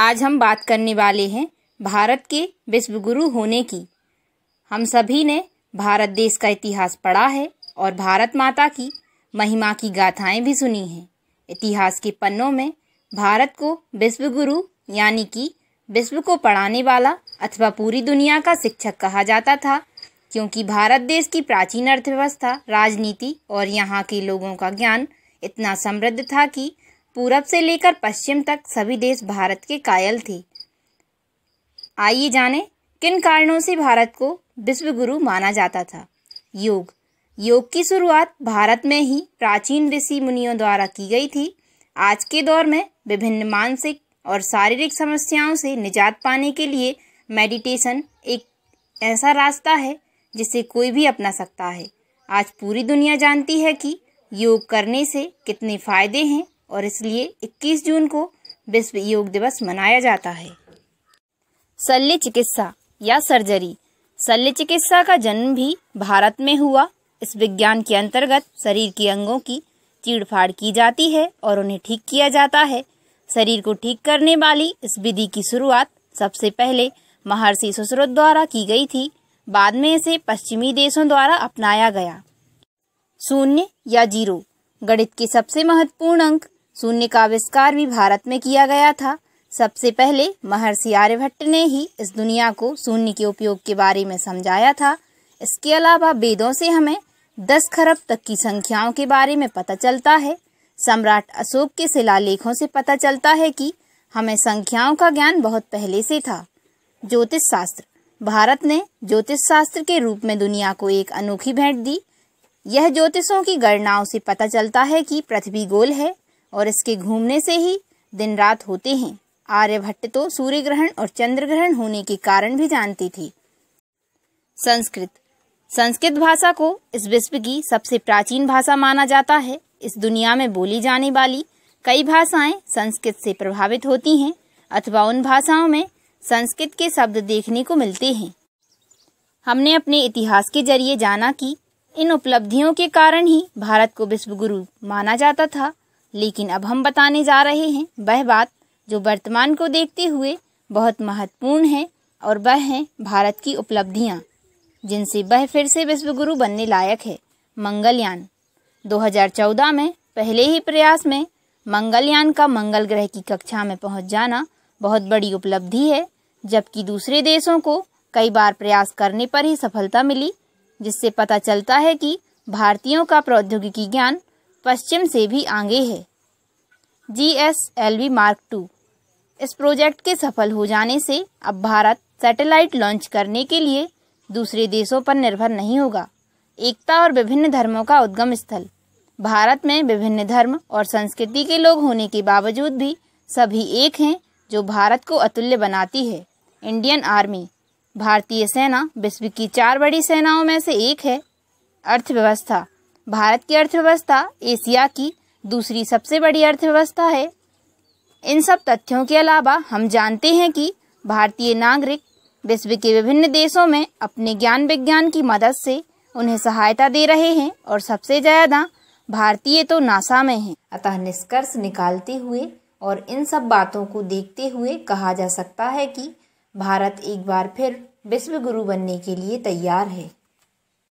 आज हम बात करने वाले हैं भारत के विश्वगुरु होने की हम सभी ने भारत देश का इतिहास पढ़ा है और भारत माता की महिमा की गाथाएं भी सुनी हैं इतिहास के पन्नों में भारत को विश्वगुरु यानी कि विश्व को पढ़ाने वाला अथवा पूरी दुनिया का शिक्षक कहा जाता था क्योंकि भारत देश की प्राचीन अर्थव्यवस्था राजनीति और यहाँ के लोगों का ज्ञान इतना समृद्ध था कि पूरब से लेकर पश्चिम तक सभी देश भारत के कायल थे आइए जानें किन कारणों से भारत को विश्व गुरु माना जाता था योग योग की शुरुआत भारत में ही प्राचीन ऋषि मुनियों द्वारा की गई थी आज के दौर में विभिन्न मानसिक और शारीरिक समस्याओं से निजात पाने के लिए मेडिटेशन एक ऐसा रास्ता है जिसे कोई भी अपना सकता है आज पूरी दुनिया जानती है कि योग करने से कितने फायदे हैं और इसलिए 21 जून को विश्व योग दिवस मनाया जाता है शल्य चिकित्सा या सर्जरी शल्य चिकित्सा का जन्म भी भारत में हुआ इस विज्ञान के अंतर्गत शरीर के अंगों की चीड़फाड़ की जाती है और उन्हें ठीक किया जाता है शरीर को ठीक करने वाली इस विधि की शुरुआत सबसे पहले महर्षि सुश्रुत द्वारा की गई थी बाद में इसे पश्चिमी देशों द्वारा अपनाया गया शून्य या जीरो गणित के सबसे महत्वपूर्ण अंक शून्य का आविष्कार भी भारत में किया गया था सबसे पहले महर्षि आर्यभट्ट ने ही इस दुनिया को शून्य के उपयोग के बारे में समझाया था इसके अलावा वेदों से हमें दस खरब तक की संख्याओं के बारे में पता चलता है सम्राट अशोक के शिलालेखों से पता चलता है कि हमें संख्याओं का ज्ञान बहुत पहले से था ज्योतिष शास्त्र भारत ने ज्योतिष शास्त्र के रूप में दुनिया को एक अनोखी भेंट दी यह ज्योतिषों की गणनाओं से पता चलता है कि पृथ्वी गोल है और इसके घूमने से ही दिन रात होते हैं आर्यभट्ट तो सूर्य ग्रहण और चंद्र ग्रहण होने के कारण भी जानती थी संस्कृत संस्कृत भाषा को इस विश्व की सबसे प्राचीन भाषा माना जाता है इस दुनिया में बोली जाने वाली कई भाषाएं संस्कृत से प्रभावित होती हैं अथवा उन भाषाओं में संस्कृत के शब्द देखने को मिलते हैं हमने अपने इतिहास के जरिए जाना कि इन उपलब्धियों के कारण ही भारत को विश्वगुरु माना जाता था लेकिन अब हम बताने जा रहे हैं वह बात जो वर्तमान को देखते हुए बहुत महत्वपूर्ण है और वह है भारत की उपलब्धियाँ जिनसे वह फिर से विश्वगुरु बनने लायक है मंगलयान 2014 में पहले ही प्रयास में मंगलयान का मंगल ग्रह की कक्षा में पहुंच जाना बहुत बड़ी उपलब्धि है जबकि दूसरे देशों को कई बार प्रयास करने पर ही सफलता मिली जिससे पता चलता है कि भारतीयों का प्रौद्योगिकी ज्ञान पश्चिम से भी आगे है जी एस एल वी मार्क टू इस प्रोजेक्ट के सफल हो जाने से अब भारत सैटेलाइट लॉन्च करने के लिए दूसरे देशों पर निर्भर नहीं होगा एकता और विभिन्न धर्मों का उद्गम स्थल भारत में विभिन्न धर्म और संस्कृति के लोग होने के बावजूद भी सभी एक हैं जो भारत को अतुल्य बनाती है इंडियन आर्मी भारतीय सेना विश्व की चार बड़ी सेनाओं में से एक है अर्थव्यवस्था भारत की अर्थव्यवस्था एशिया की दूसरी सबसे बड़ी अर्थव्यवस्था है इन सब तथ्यों के अलावा हम जानते हैं कि भारतीय नागरिक विश्व के विभिन्न देशों में अपने ज्ञान विज्ञान की मदद से उन्हें सहायता दे रहे हैं और सबसे ज़्यादा भारतीय तो नासा में हैं अतः निष्कर्ष निकालते हुए और इन सब बातों को देखते हुए कहा जा सकता है कि भारत एक बार फिर विश्व गुरु बनने के लिए तैयार है